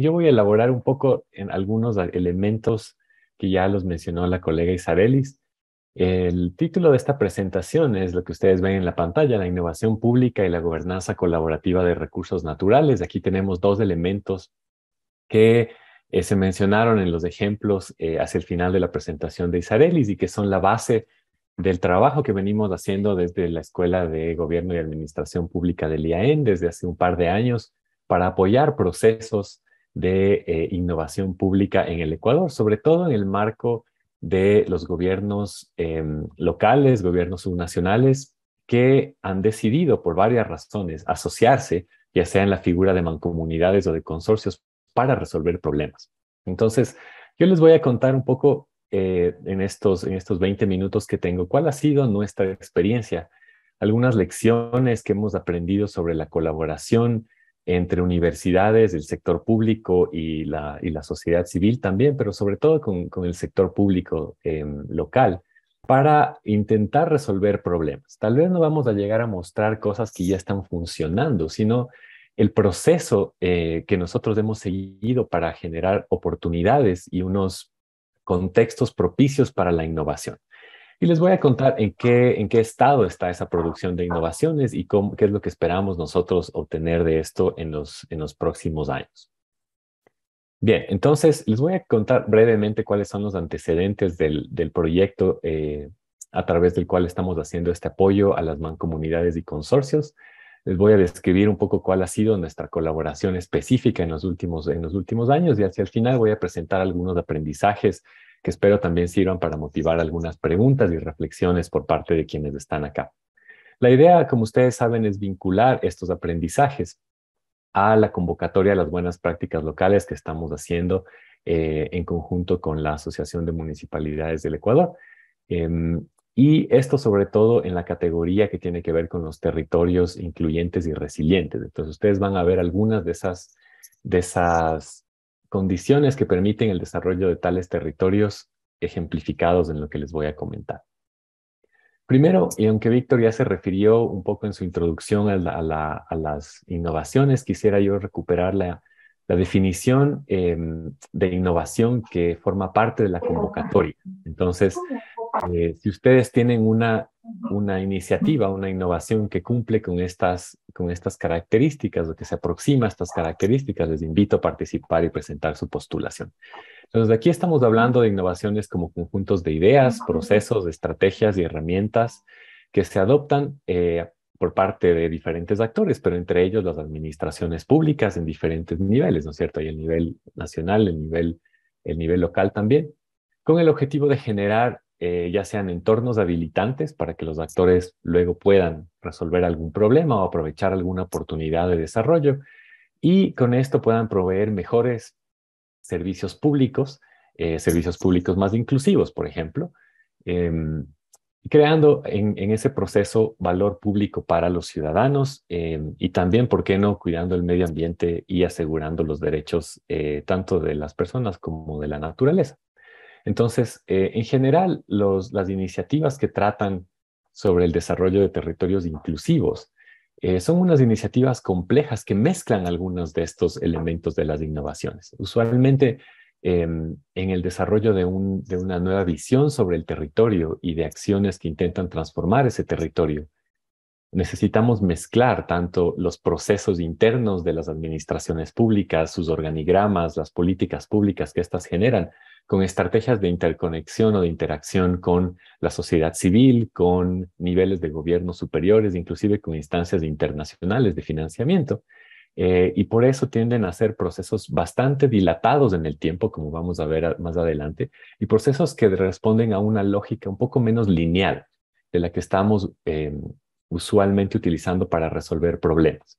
yo voy a elaborar un poco en algunos elementos que ya los mencionó la colega isarelis El título de esta presentación es lo que ustedes ven en la pantalla, la innovación pública y la gobernanza colaborativa de recursos naturales. Aquí tenemos dos elementos que eh, se mencionaron en los ejemplos eh, hacia el final de la presentación de isarelis y que son la base del trabajo que venimos haciendo desde la Escuela de Gobierno y Administración Pública del IAEN desde hace un par de años para apoyar procesos de eh, innovación pública en el Ecuador, sobre todo en el marco de los gobiernos em, locales, gobiernos subnacionales, que han decidido por varias razones asociarse, ya sea en la figura de mancomunidades o de consorcios, para resolver problemas. Entonces, yo les voy a contar un poco eh, en, estos, en estos 20 minutos que tengo cuál ha sido nuestra experiencia, algunas lecciones que hemos aprendido sobre la colaboración entre universidades, el sector público y la, sociedad civil también, pero sobre todo con, el sector público em, local, para intentar resolver problemas. Tal vez no vamos a llegar a mostrar cosas que ya están funcionando, sino el proceso eh, que nosotros hemos seguido para generar oportunidades y unos contextos propicios para la innovación. Y les voy a contar en qué, en qué estado está esa producción de innovaciones y qué es lo que esperamos nosotros obtener de esto en los, en los próximos años. Bien, entonces les voy a contar brevemente cuáles son los antecedentes del, proyecto eh, a través del cual estamos haciendo este apoyo a las mancomunidades y consorcios. Les voy a describir un poco cuál ha sido nuestra colaboración específica en los últimos, en los últimos años y hacia el final voy a presentar algunos aprendizajes que espero también sirvan para motivar algunas preguntas y reflexiones por parte de quienes están acá. La idea, como ustedes saben, es vincular estos aprendizajes a la convocatoria de las buenas prácticas locales que estamos haciendo eh, en conjunto con la Asociación de Municipalidades del Ecuador. Em, y esto sobre todo en la categoría que tiene que ver con los territorios incluyentes y resilientes. Entonces ustedes van a ver algunas de esas, de esas condiciones que permiten el desarrollo de tales territorios ejemplificados en lo que les voy a comentar. Primero, y aunque Víctor ya se refirió un poco en su introducción a, las innovaciones, quisiera yo recuperar la, definición em, de innovación que forma parte de la convocatoria. Entonces, eh, si ustedes tienen una, una iniciativa, una innovación que cumple con estas, con estas características o que se aproxima a estas características, les invito a participar y presentar su postulación. Entonces, aquí estamos hablando de innovaciones como conjuntos de ideas, procesos, estrategias y herramientas que se adoptan eh, por parte de diferentes actores, pero entre ellos las administraciones públicas en diferentes niveles, ¿no es cierto? Hay el nivel nacional, el nivel, el nivel local también, con el objetivo de generar eh, ya sean entornos habilitantes para que los actores luego puedan resolver algún problema o aprovechar alguna oportunidad de desarrollo y con esto puedan proveer mejores servicios públicos, eh, servicios públicos más inclusivos, por ejemplo, em, creando en, ese proceso valor público para los ciudadanos em, y también, ¿por qué no?, cuidando el medio ambiente y asegurando los derechos eh, tanto de las personas como de la naturaleza. Entonces, eh, en general, las iniciativas que tratan sobre el desarrollo de territorios inclusivos eh, son unas iniciativas complejas que mezclan algunos de estos elementos de las innovaciones. Usualmente, em, en el desarrollo de, una nueva visión sobre el territorio y de acciones que intentan transformar ese territorio, necesitamos mezclar tanto los procesos internos de las administraciones públicas, sus organigramas, las políticas públicas que éstas generan, con estrategias de interconexión o de interacción con la sociedad civil, con niveles de gobierno superiores, inclusive con instancias internacionales de financiamiento. Eh, y por eso tienden a ser procesos bastante dilatados en el tiempo, como vamos a ver más adelante, y procesos que responden a una lógica un poco menos lineal de la que estamos em, usualmente utilizando para resolver problemas.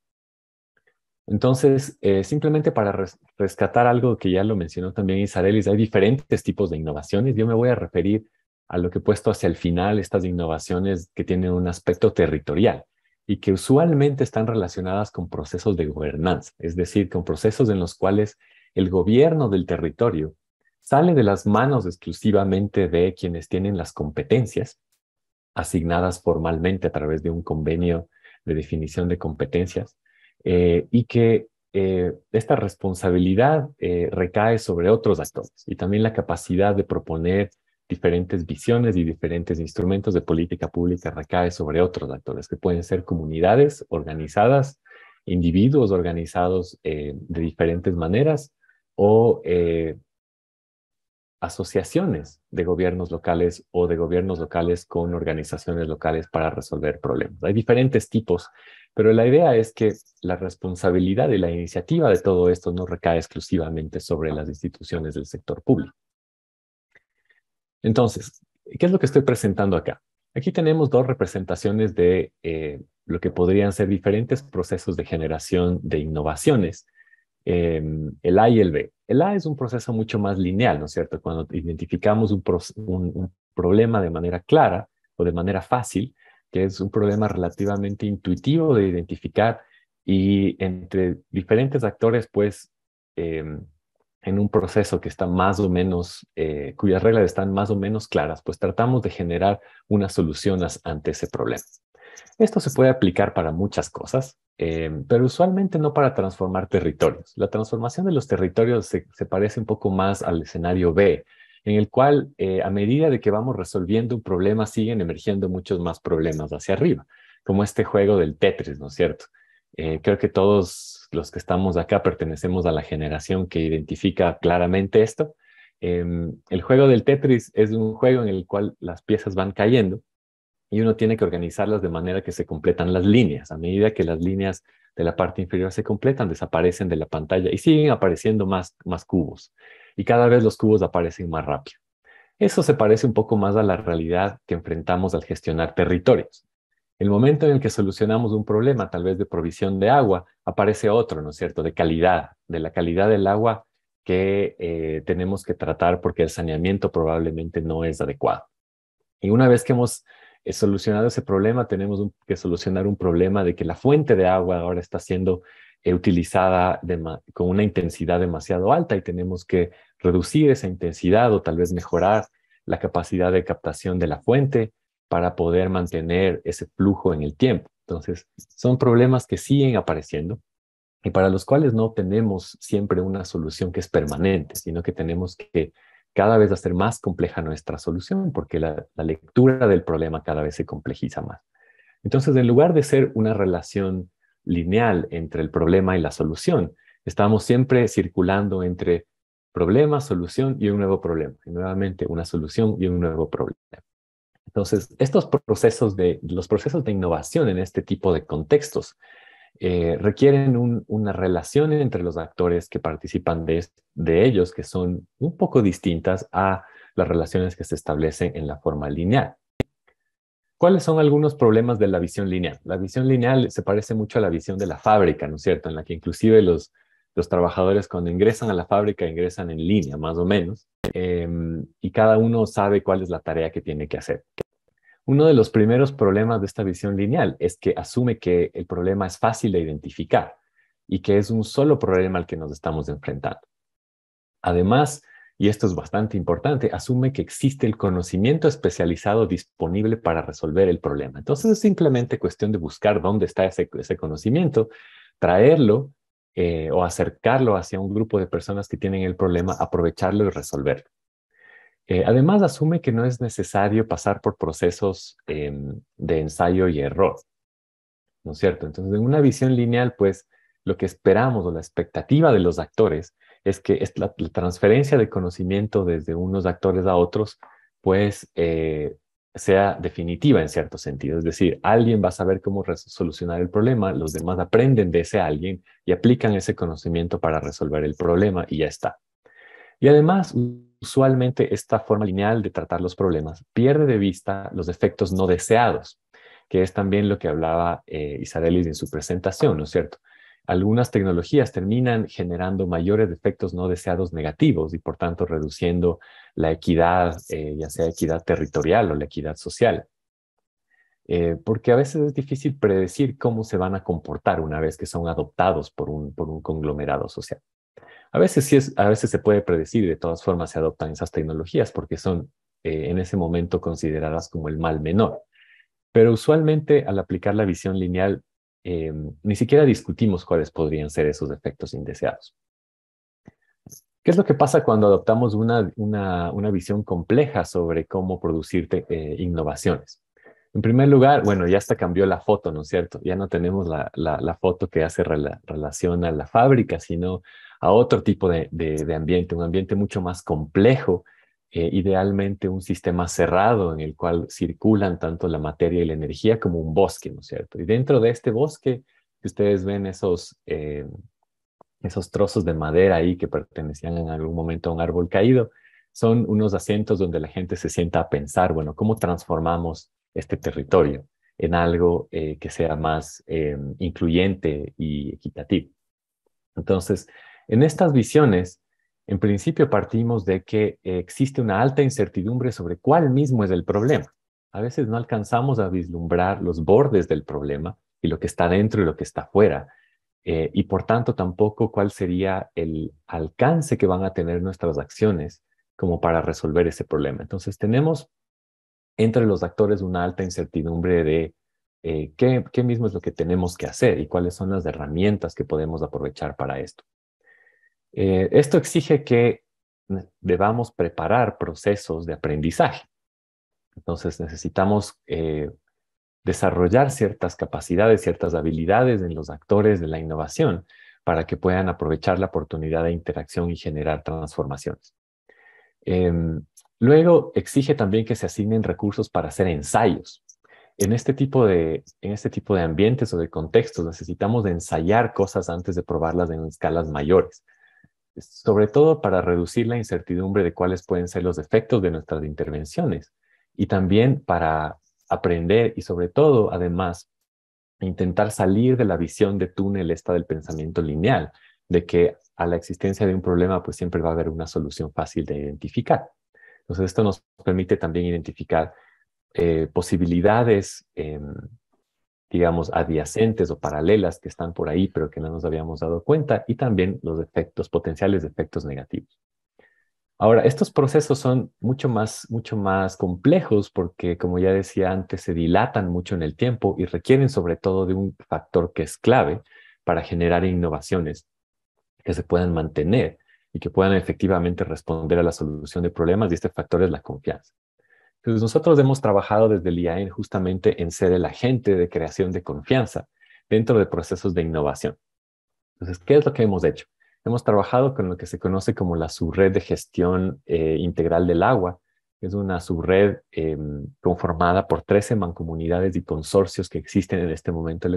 Entonces, eh, simplemente para rescatar algo que ya lo mencionó también Isarelis, hay diferentes tipos de innovaciones. Yo me voy a referir a lo que he puesto hacia el final, estas innovaciones que tienen un aspecto territorial y que usualmente están relacionadas con procesos de gobernanza, es decir, con procesos en los cuales el gobierno del territorio sale de las manos exclusivamente de quienes tienen las competencias asignadas formalmente a través de un convenio de definición de competencias eh, y que eh, esta responsabilidad eh, recae sobre otros actores y también la capacidad de proponer diferentes visiones y diferentes instrumentos de política pública recae sobre otros actores, que pueden ser comunidades organizadas, individuos organizados de diferentes maneras o asociaciones de gobiernos locales o de gobiernos locales con organizaciones locales para resolver problemas. Hay diferentes tipos, pero la idea es que la responsabilidad y la iniciativa de todo esto no recae exclusivamente sobre las instituciones del sector público. Entonces, ¿qué es lo que estoy presentando acá? Aquí tenemos dos representaciones de eh, lo que podrían ser diferentes procesos de generación de innovaciones Em, el A y el B. El A es un proceso mucho más lineal, ¿no es cierto? Cuando identificamos un, problema de manera clara o de manera fácil, que es un problema relativamente intuitivo de identificar y entre diferentes actores, pues, em, en un proceso que está más o menos, eh, cuyas reglas están más o menos claras, pues tratamos de generar unas soluciones ante ese problema. Esto se puede aplicar para muchas cosas, eh, pero usualmente no para transformar territorios. La transformación de los territorios se, parece un poco más al escenario B, en el cual eh, a medida de que vamos resolviendo un problema siguen emergiendo muchos más problemas hacia arriba, como este juego del Tetris, ¿no es cierto? Eh, creo que todos los que estamos acá pertenecemos a la generación que identifica claramente esto. Em, el juego del Tetris es un juego en el cual las piezas van cayendo y uno tiene que organizarlas de manera que se completan las líneas. A medida que las líneas de la parte inferior se completan, desaparecen de la pantalla y siguen apareciendo más, más cubos. Y cada vez los cubos aparecen más rápido. Eso se parece un poco más a la realidad que enfrentamos al gestionar territorios. El momento en el que solucionamos un problema, tal vez de provisión de agua, aparece otro, ¿no es cierto?, de calidad, de la calidad del agua que eh, tenemos que tratar porque el saneamiento probablemente no es adecuado. Y una vez que hemos solucionado ese problema, tenemos que solucionar un problema de que la fuente de agua ahora está siendo eh, utilizada con una intensidad demasiado alta y tenemos que reducir esa intensidad o tal vez mejorar la capacidad de captación de la fuente para poder mantener ese flujo en el tiempo. Entonces, son problemas que siguen apareciendo y para los cuales no tenemos siempre una solución que es permanente, sino que tenemos que cada vez va a ser más compleja nuestra solución porque la, lectura del problema cada vez se complejiza más. Entonces, en lugar de ser una relación lineal entre el problema y la solución, estamos siempre circulando entre problema, solución y un nuevo problema. Y nuevamente una solución y un nuevo problema. Entonces, estos procesos de, los procesos de innovación en este tipo de contextos eh, requieren una relación entre los actores que participan de, ellos, que son un poco distintas a las relaciones que se establecen en la forma lineal. ¿Cuáles son algunos problemas de la visión lineal? La visión lineal se parece mucho a la visión de la fábrica, ¿no es cierto? En la que inclusive los, trabajadores cuando ingresan a la fábrica ingresan en línea, más o menos, em, y cada uno sabe cuál es la tarea que tiene que hacer. Uno de los primeros problemas de esta visión lineal es que asume que el problema es fácil de identificar y que es un solo problema al que nos estamos enfrentando. Además, y esto es bastante importante, asume que existe el conocimiento especializado disponible para resolver el problema. Entonces es simplemente cuestión de buscar dónde está ese, conocimiento, traerlo eh, o acercarlo hacia un grupo de personas que tienen el problema, aprovecharlo y resolverlo. Eh, además, asume que no es necesario pasar por procesos em, de ensayo y error, ¿no es cierto? Entonces, en una visión lineal, pues, lo que esperamos o la expectativa de los actores es que la, transferencia de conocimiento desde unos actores a otros, pues, eh, sea definitiva en cierto sentido. Es decir, alguien va a saber cómo solucionar el problema, los demás aprenden de ese alguien y aplican ese conocimiento para resolver el problema y ya está. Y además usualmente esta forma lineal de tratar los problemas pierde de vista los efectos no deseados, que es también lo que hablaba eh, en su presentación, ¿no es cierto? Algunas tecnologías terminan generando mayores efectos no deseados negativos y por tanto reduciendo la equidad, eh, ya sea equidad territorial o la equidad social. Eh, porque a veces es difícil predecir cómo se van a comportar una vez que son adoptados por un, por un conglomerado social. A veces a veces se puede predecir de todas formas se adoptan esas tecnologías porque son eh, en ese momento consideradas como el mal menor. Pero usualmente al aplicar la visión lineal em, ni siquiera discutimos cuáles podrían ser esos efectos indeseados. ¿Qué es lo que pasa cuando adoptamos una, visión compleja sobre cómo producir eh, innovaciones? En primer lugar, bueno, ya hasta cambió la foto, ¿no es cierto? Ya no tenemos la, foto que hace relación a la fábrica, sino a otro tipo de, de, ambiente, un ambiente mucho más complejo, eh, idealmente un sistema cerrado en el cual circulan tanto la materia y la energía como un bosque, ¿no es cierto? Y dentro de este bosque, que ustedes ven esos, eh, esos trozos de madera ahí que pertenecían en algún momento a un árbol caído, son unos asientos donde la gente se sienta a pensar, bueno, ¿cómo transformamos este territorio en algo eh, que sea más incluyente y equitativo? Entonces, en estas visiones, en principio partimos de que eh, existe una alta incertidumbre sobre cuál mismo es el problema. A veces no alcanzamos a vislumbrar los bordes del problema y lo que está dentro y lo que está fuera. Eh, y por tanto tampoco cuál sería el alcance que van a tener nuestras acciones como para resolver ese problema. Entonces tenemos entre los actores una alta incertidumbre de eh, qué mismo es lo que tenemos que hacer y cuáles son las herramientas que podemos aprovechar para esto. Eh, esto exige que debamos preparar procesos de aprendizaje. Entonces necesitamos eh, desarrollar ciertas capacidades, ciertas habilidades en los actores de la innovación para que puedan aprovechar la oportunidad de interacción y generar transformaciones. Em, luego exige también que se asignen recursos para hacer ensayos. En este, tipo de, en este tipo de ambientes o de contextos necesitamos ensayar cosas antes de probarlas en escalas mayores sobre todo para reducir la incertidumbre de cuáles pueden ser los efectos de nuestras intervenciones y también para aprender y sobre todo, además, intentar salir de la visión de túnel esta del pensamiento lineal, de que a la existencia de un problema pues siempre va a haber una solución fácil de identificar. Entonces esto nos permite también identificar eh, posibilidades em, digamos, adyacentes o paralelas que están por ahí, pero que no nos habíamos dado cuenta, y también los efectos, potenciales efectos negativos. Ahora, estos procesos son mucho más, mucho más complejos porque, como ya decía antes, se dilatan mucho en el tiempo y requieren sobre todo de un factor que es clave para generar innovaciones que se puedan mantener y que puedan efectivamente responder a la solución de problemas, y este factor es la confianza. Entonces, pues, nosotros hemos trabajado desde el IAEN justamente en ser el agente de creación de confianza dentro de procesos de innovación. Entonces, ¿qué es lo que hemos hecho? Hemos trabajado con lo que se conoce como la subred de gestión eh, integral del agua. Es una subred eh, conformada por 13 mancomunidades y consorcios que existen en este momento en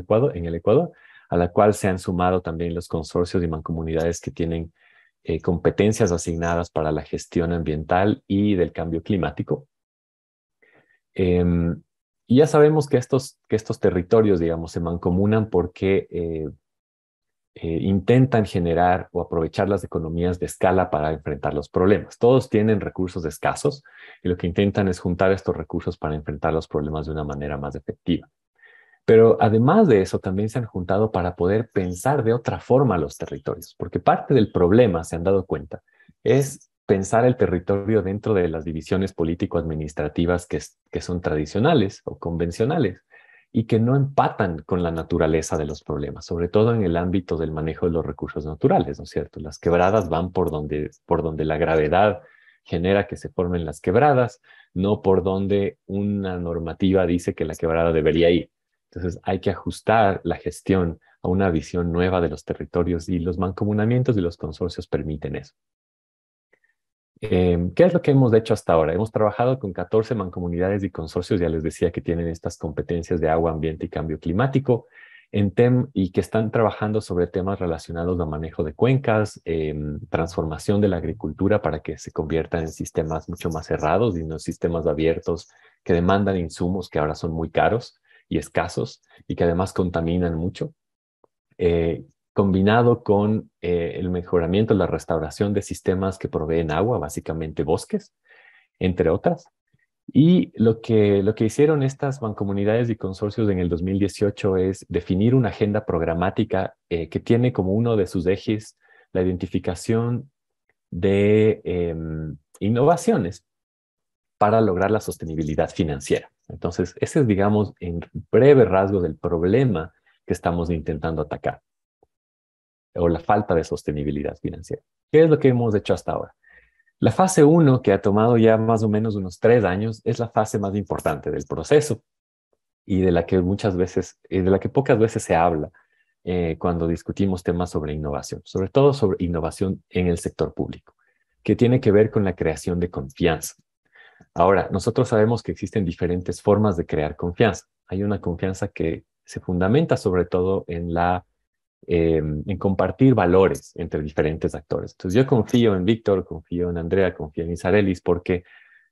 el, Ecuador, a la cual se han sumado también los consorcios y mancomunidades que tienen eh, competencias asignadas para la gestión ambiental y del cambio climático. Em, y ya sabemos que estos, que estos territorios, digamos, se mancomunan porque eh, eh, intentan generar o aprovechar las economías de escala para enfrentar los problemas. Todos tienen recursos escasos y lo que intentan es juntar estos recursos para enfrentar los problemas de una manera más efectiva. Pero además de eso, también se han juntado para poder pensar de otra forma los territorios, porque parte del problema, se han dado cuenta, es pensar el territorio dentro de las divisiones político-administrativas que, son tradicionales o convencionales y que no empatan con la naturaleza de los problemas, sobre todo en el ámbito del manejo de los recursos naturales, ¿no es cierto? Las quebradas van por donde, por donde la gravedad genera que se formen las quebradas, no por donde una normativa dice que la quebrada debería ir. Entonces hay que ajustar la gestión a una visión nueva de los territorios y los mancomunamientos y los consorcios permiten eso. Em, ¿Qué es lo que hemos hecho hasta ahora? Hemos trabajado con 14 mancomunidades y consorcios, ya les decía que tienen estas competencias de agua, ambiente y cambio climático, en TEM y que están trabajando sobre temas relacionados a manejo de cuencas, em, transformación de la agricultura para que se convierta en sistemas mucho más cerrados y no sistemas abiertos que demandan insumos que ahora son muy caros y escasos y que además contaminan mucho. Eh, combinado con eh, el mejoramiento, la restauración de sistemas que proveen agua, básicamente bosques, entre otras. Y lo que, lo que hicieron estas bancomunidades y consorcios en el 2018 es definir una agenda programática eh, que tiene como uno de sus ejes la identificación de em, innovaciones para lograr la sostenibilidad financiera. Entonces, ese es, digamos, en breve rasgo del problema que estamos intentando atacar o la falta de sostenibilidad financiera. ¿Qué es lo que hemos hecho hasta ahora? La fase 1, que ha tomado ya más o menos unos tres años, es la fase más importante del proceso y de la que muchas veces, eh, de la que pocas veces se habla eh, cuando discutimos temas sobre innovación, sobre todo sobre innovación en el sector público, que tiene que ver con la creación de confianza. Ahora, nosotros sabemos que existen diferentes formas de crear confianza. Hay una confianza que se fundamenta sobre todo en la Em, en compartir valores entre diferentes actores. Entonces yo confío en Víctor, confío en Andrea, confío en Isarelis, porque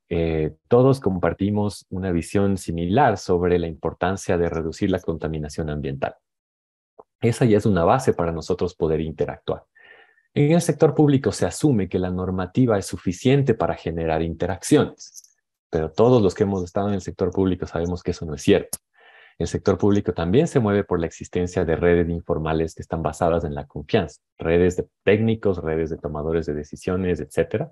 eh, todos compartimos una visión similar sobre la importancia de reducir la contaminación ambiental. Esa ya es una base para nosotros poder interactuar. En el sector público se asume que la normativa es suficiente para generar interacciones, pero todos los que hemos estado en el sector público sabemos que eso no es cierto. El sector público también se mueve por la existencia de redes informales que están basadas en la confianza, redes de técnicos, redes de tomadores de decisiones, etcétera,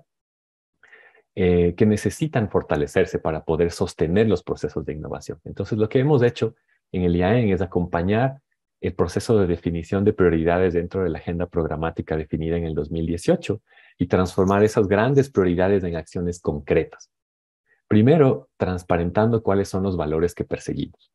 eh, que necesitan fortalecerse para poder sostener los procesos de innovación. Entonces, lo que hemos hecho en el IAEN es acompañar el proceso de definición de prioridades dentro de la agenda programática definida en el 2018 y transformar esas grandes prioridades en acciones concretas. Primero, transparentando cuáles son los valores que perseguimos.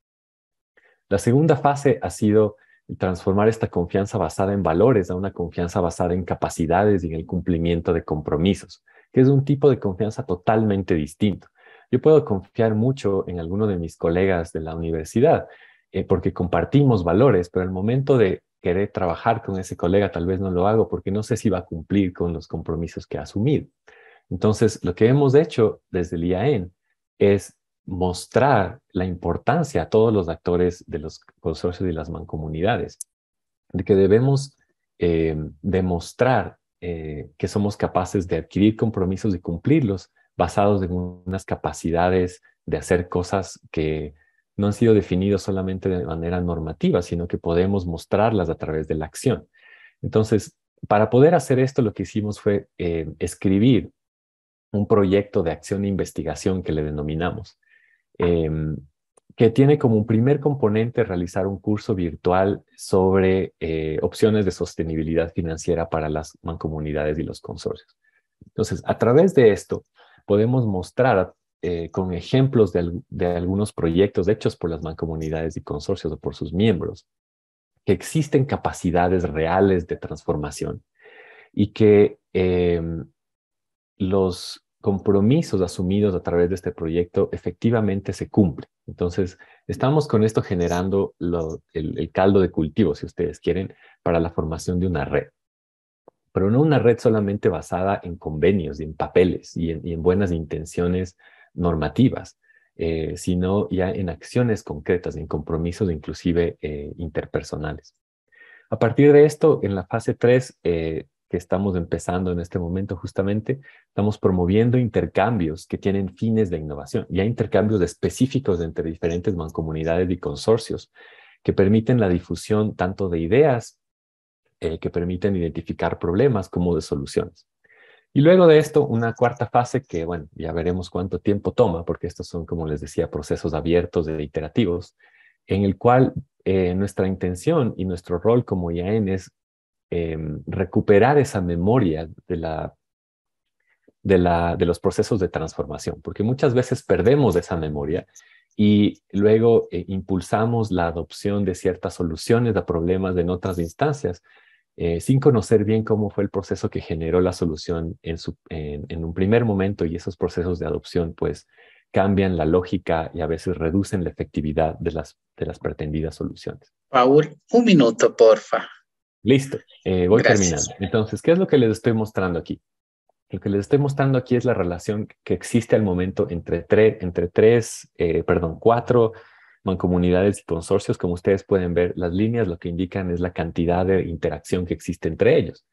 La segunda fase ha sido transformar esta confianza basada en valores a una confianza basada en capacidades y en el cumplimiento de compromisos, que es un tipo de confianza totalmente distinto. Yo puedo confiar mucho en alguno de mis colegas de la universidad eh, porque compartimos valores, pero al momento de querer trabajar con ese colega tal vez no lo hago porque no sé si va a cumplir con los compromisos que ha asumido. Entonces, lo que hemos hecho desde el IAEN es mostrar la importancia a todos los actores de los consorcios y las mancomunidades, de que debemos eh, demostrar eh, que somos capaces de adquirir compromisos y cumplirlos basados en unas capacidades de hacer cosas que no han sido definidas solamente de manera normativa, sino que podemos mostrarlas a través de la acción. Entonces, para poder hacer esto, lo que hicimos fue eh, escribir un proyecto de acción e investigación que le denominamos. Em, que tiene como un primer componente realizar un curso virtual sobre eh, opciones de sostenibilidad financiera para las mancomunidades y los consorcios. Entonces, a través de esto, podemos mostrar eh, con ejemplos de, algunos proyectos hechos por las mancomunidades y consorcios o por sus miembros, que existen capacidades reales de transformación y que em, los compromisos asumidos a través de este proyecto efectivamente se cumplen. Entonces, estamos con esto generando el, caldo de cultivo, si ustedes quieren, para la formación de una red. Pero no una red solamente basada en convenios y en papeles y en, buenas intenciones normativas, eh, sino ya en acciones concretas, en compromisos inclusive eh, interpersonales. A partir de esto, en la fase 3, que estamos empezando en este momento justamente, estamos promoviendo intercambios que tienen fines de innovación y hay intercambios específicos entre diferentes mancomunidades y consorcios que permiten la difusión tanto de ideas eh, que permiten identificar problemas como de soluciones. Y luego de esto, una cuarta fase que, bueno, ya veremos cuánto tiempo toma, porque estos son, como les decía, procesos abiertos e iterativos, en el cual eh, nuestra intención y nuestro rol como IAN es Em, recuperar esa memoria de, la, de, la, de los procesos de transformación, porque muchas veces perdemos esa memoria y luego eh, impulsamos la adopción de ciertas soluciones a problemas en otras instancias, eh, sin conocer bien cómo fue el proceso que generó la solución en, su, en, un primer momento y esos procesos de adopción pues cambian la lógica y a veces reducen la efectividad de las, de las pretendidas soluciones. Paul, un minuto, porfa. Listo, eh, voy terminando. Entonces, ¿qué es lo que les estoy mostrando aquí? Lo que les estoy mostrando aquí es la relación que existe al momento entre, tres, entre tres, eh, perdón, cuatro mancomunidades y consorcios. Como ustedes pueden ver, las líneas lo que indican es la cantidad de interacción que existe entre ellos.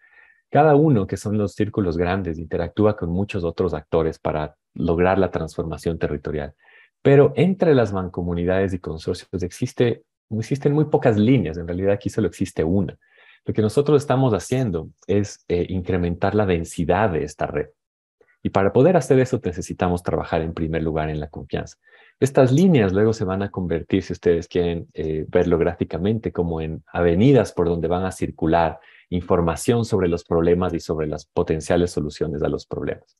Cada uno, que son los círculos grandes, interactúa con muchos otros actores para lograr la transformación territorial. Pero entre las mancomunidades y consorcios existe, existen muy pocas líneas. En realidad aquí solo existe una. Lo que nosotros estamos haciendo es eh, incrementar la densidad de esta red. Y para poder hacer eso necesitamos trabajar en primer lugar en la confianza. Estas líneas luego se van a convertir, si ustedes quieren eh, verlo gráficamente, como en avenidas por donde van a circular información sobre los problemas y sobre las potenciales soluciones a los problemas.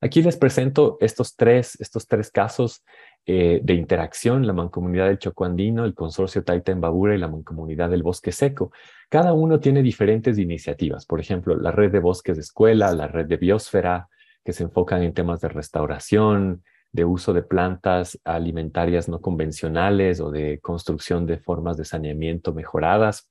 Aquí les presento estos tres, estos tres casos eh, de interacción, la Mancomunidad del Chocoandino, el Consorcio Taita Babura y la Mancomunidad del Bosque Seco. Cada uno tiene diferentes iniciativas, por ejemplo, la red de bosques de escuela, la red de biosfera, que se enfocan en temas de restauración, de uso de plantas alimentarias no convencionales o de construcción de formas de saneamiento mejoradas.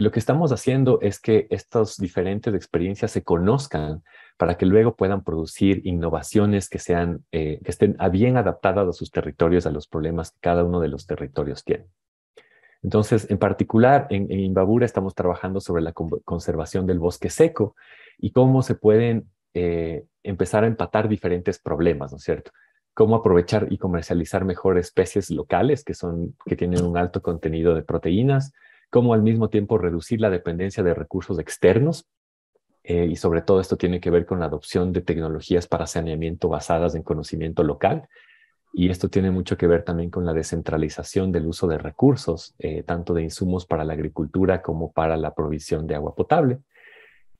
Y lo que estamos haciendo es que estas diferentes experiencias se conozcan para que luego puedan producir innovaciones que, sean, eh, que estén bien adaptadas a sus territorios, a los problemas que cada uno de los territorios tiene. Entonces, en particular, en, Imbabura estamos trabajando sobre la conservación del bosque seco y cómo se pueden eh, empezar a empatar diferentes problemas, ¿no es cierto? Cómo aprovechar y comercializar mejor especies locales que, son, que tienen un alto contenido de proteínas, cómo al mismo tiempo reducir la dependencia de recursos externos. Eh, y sobre todo esto tiene que ver con la adopción de tecnologías para saneamiento basadas en conocimiento local. Y esto tiene mucho que ver también con la descentralización del uso de recursos, eh, tanto de insumos para la agricultura como para la provisión de agua potable.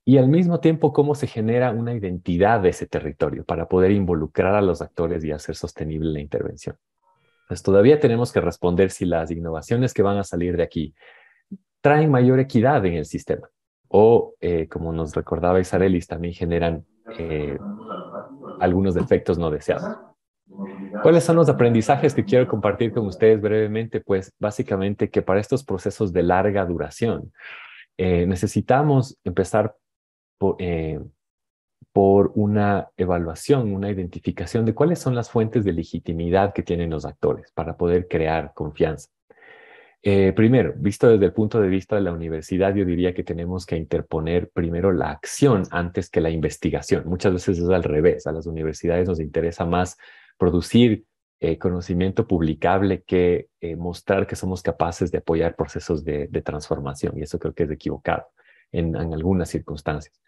Y al mismo tiempo, cómo se genera una identidad de ese territorio para poder involucrar a los actores y hacer sostenible la intervención. Pues todavía tenemos que responder si las innovaciones que van a salir de aquí traen mayor equidad en el sistema o, eh, como nos recordaba Isarelis, también generan eh, algunos defectos no deseados. ¿Cuáles son los aprendizajes que quiero compartir con ustedes brevemente? Pues básicamente que para estos procesos de larga duración eh, necesitamos empezar por, una evaluación, una identificación de cuáles son las fuentes de legitimidad que tienen los actores para poder crear confianza. Eh, primero, visto desde el punto de vista de la universidad, yo diría que tenemos que interponer primero la acción antes que la investigación. Muchas veces es al revés. A las universidades nos interesa más producir eh, conocimiento publicable que eh, mostrar que somos capaces de apoyar procesos de, transformación. Y eso creo que es equivocado en, algunas circunstancias.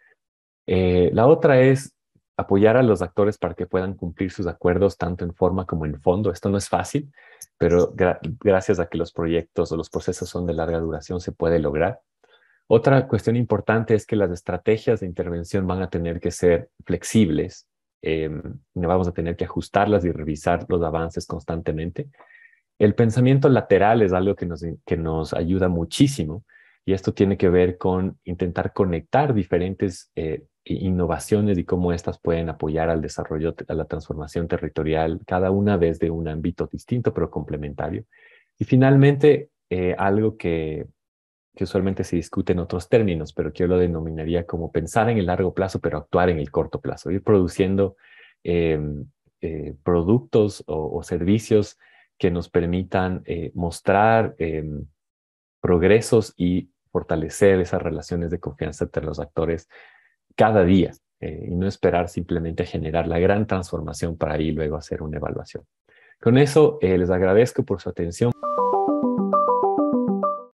la otra es apoyar a los actores para que puedan cumplir sus acuerdos tanto en forma como en fondo. Esto no es fácil, pero gracias a que los proyectos o los procesos son de larga duración se puede lograr. Otra cuestión importante es que las estrategias de intervención van a tener que ser flexibles. Em, vamos a tener que ajustarlas y revisar los avances constantemente. El pensamiento lateral es algo que nos, que nos ayuda muchísimo y esto tiene que ver con intentar conectar diferentes eh, innovaciones y cómo estas pueden apoyar al desarrollo, a la transformación territorial, cada una desde un ámbito distinto pero complementario. Y finalmente, eh, algo que, usualmente se discute en otros términos, pero que yo lo denominaría como pensar en el largo plazo pero actuar en el corto plazo, ir produciendo eh, productos o, o, servicios que nos permitan mostrar progresos y fortalecer esas relaciones de confianza entre los actores cada día eh, y no esperar simplemente a generar la gran transformación para ahí luego hacer una evaluación. Con eso, eh, les agradezco por su atención.